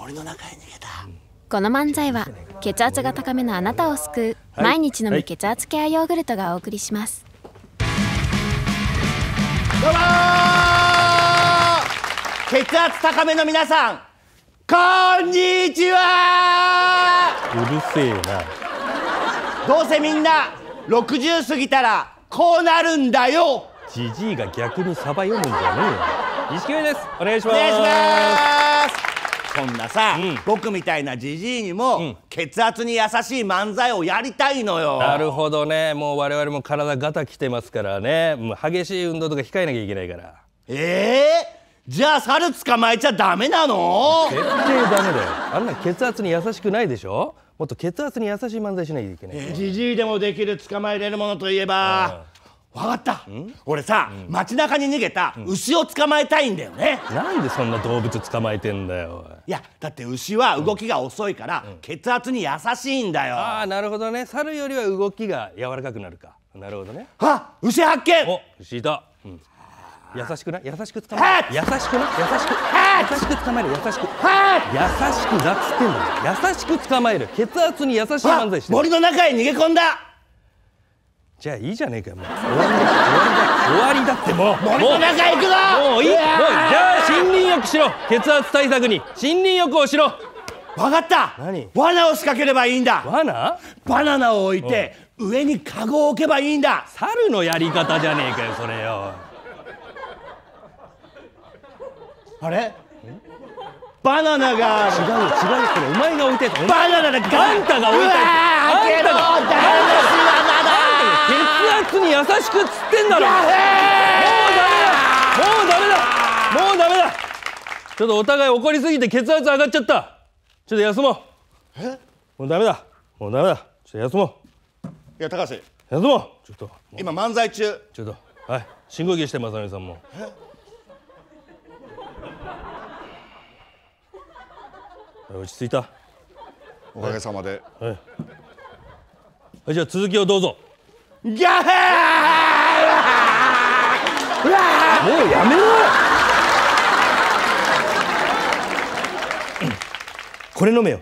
森の中へ逃げたこの漫才は血圧が高めのあなたを救う毎日飲む血圧ケアヨーグルトがお送りします、はい、どうも血圧高めの皆さんこんにちはうるせえなどうせみんな六十過ぎたらこうなるんだよじじいが逆にサバ読むんじゃねえよ錦鯉 ですお願いしますお願いしますこんなさ、うん僕みたいなじじいにも、ん血圧に優しい漫才をやりたいのよなるほどねもう我々も体ガタきてますからねもう激しい運動とか控えなきゃいけないからええじゃあ猿捕まえちゃダメなの絶対ダメだよあんな血圧に優しくないでしょもっと血圧に優しい漫才しないといけないじじいでもできる捕まえれるものといえば、分かった俺さ、うん、街中に逃げた牛を捕まえたいんだよね、なんでそんな動物捕まえてんだよいやだって牛は動きが遅いから、うん、血圧に優しいんだよああなるほどね猿よりは動きが柔らかくなるかなるほどねあ牛発見お牛いた、うん、優しくない優しく捕まえる優しくな優しく優しく捕まえる優しく優しくだっつってんだ優しく捕まえる血圧に優しい漫才し森の中へ逃げ込んだじゃあいいじゃねえかもう終わりだ終わりだってもう森の中行くぞもういいもうじゃあ森林浴しろ血圧対策に森林浴をしろ分かった何罠を仕掛ければいいんだ罠バナナを置いて上にカゴを置けばいいんだ猿のやり方じゃねえかよそれよあれバナナが違う違うそれお前が置いてたバナナがあんたが置いてたあんたが血圧に優しくっつってんだろもうダメだもうダメだもうダメだちょっとお互い怒りすぎて血圧上がっちゃったちょっと休もうえもうダメだもうダメだちょっと休もういや高橋休もうちょっと今漫才中ちょっとはい深呼吸して雅美さんも落ち着いたおかげさまではい、はい、じゃあ続きをどうぞギャーもうやめろこれ飲めよ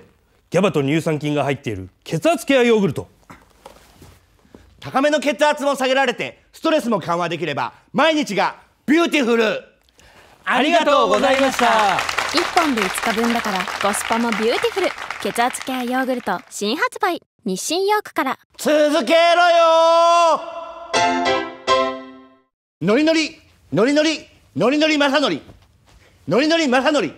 ギャバと乳酸菌が入っている血圧ケアヨーグルト高めの血圧も下げられてストレスも緩和できれば毎日がビューティフルありがとうございました1本で5日分だからコスパもビューティフル血圧ケアヨーグルト新発売日清ヨークから続けろよノリノリノリノリノリノリマサノリノリノリマサノリ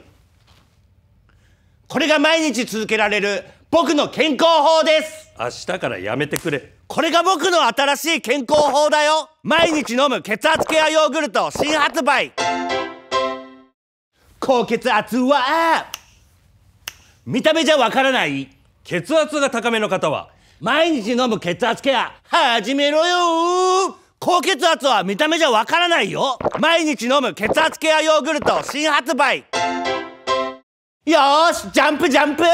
これが毎日続けられる僕の健康法です明日からやめてくれこれが僕の新しい健康法だよ毎日飲む血圧ケアヨーグルト新発売高血圧は見た目じゃわからない血圧が高めの方は毎日飲む血圧ケア始めろよ高血圧は見た目じゃわからないよ毎日飲む血圧ケアヨーグルト新発売よしジャンプジャンプ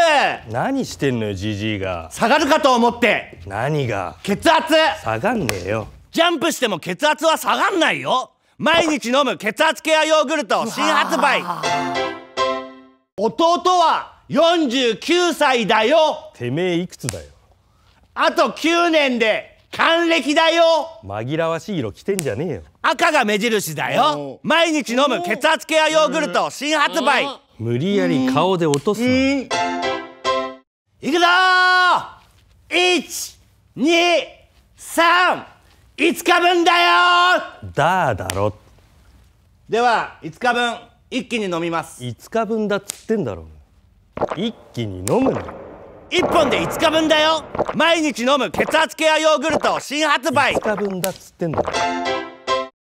何してんのよじじいが下がるかと思って何が血圧下がんねえよジャンプしても血圧は下がんないよ毎日飲む血圧ケアヨーグルト新発売弟は49歳だよてめえいくつだよあと9年で還暦だよ紛らわしい色着てんじゃねえよ赤が目印だよ毎日飲む血圧ケアヨーグルト新発売無理やり顔で落とすいくぞ一、二、三、5日分だよだだろでは5日分一気に飲みます5日分だっつってんだろう一気に飲むな1本で5日分だよ毎日飲む血圧ケアヨーグルト新発売5日分だっつってんだよ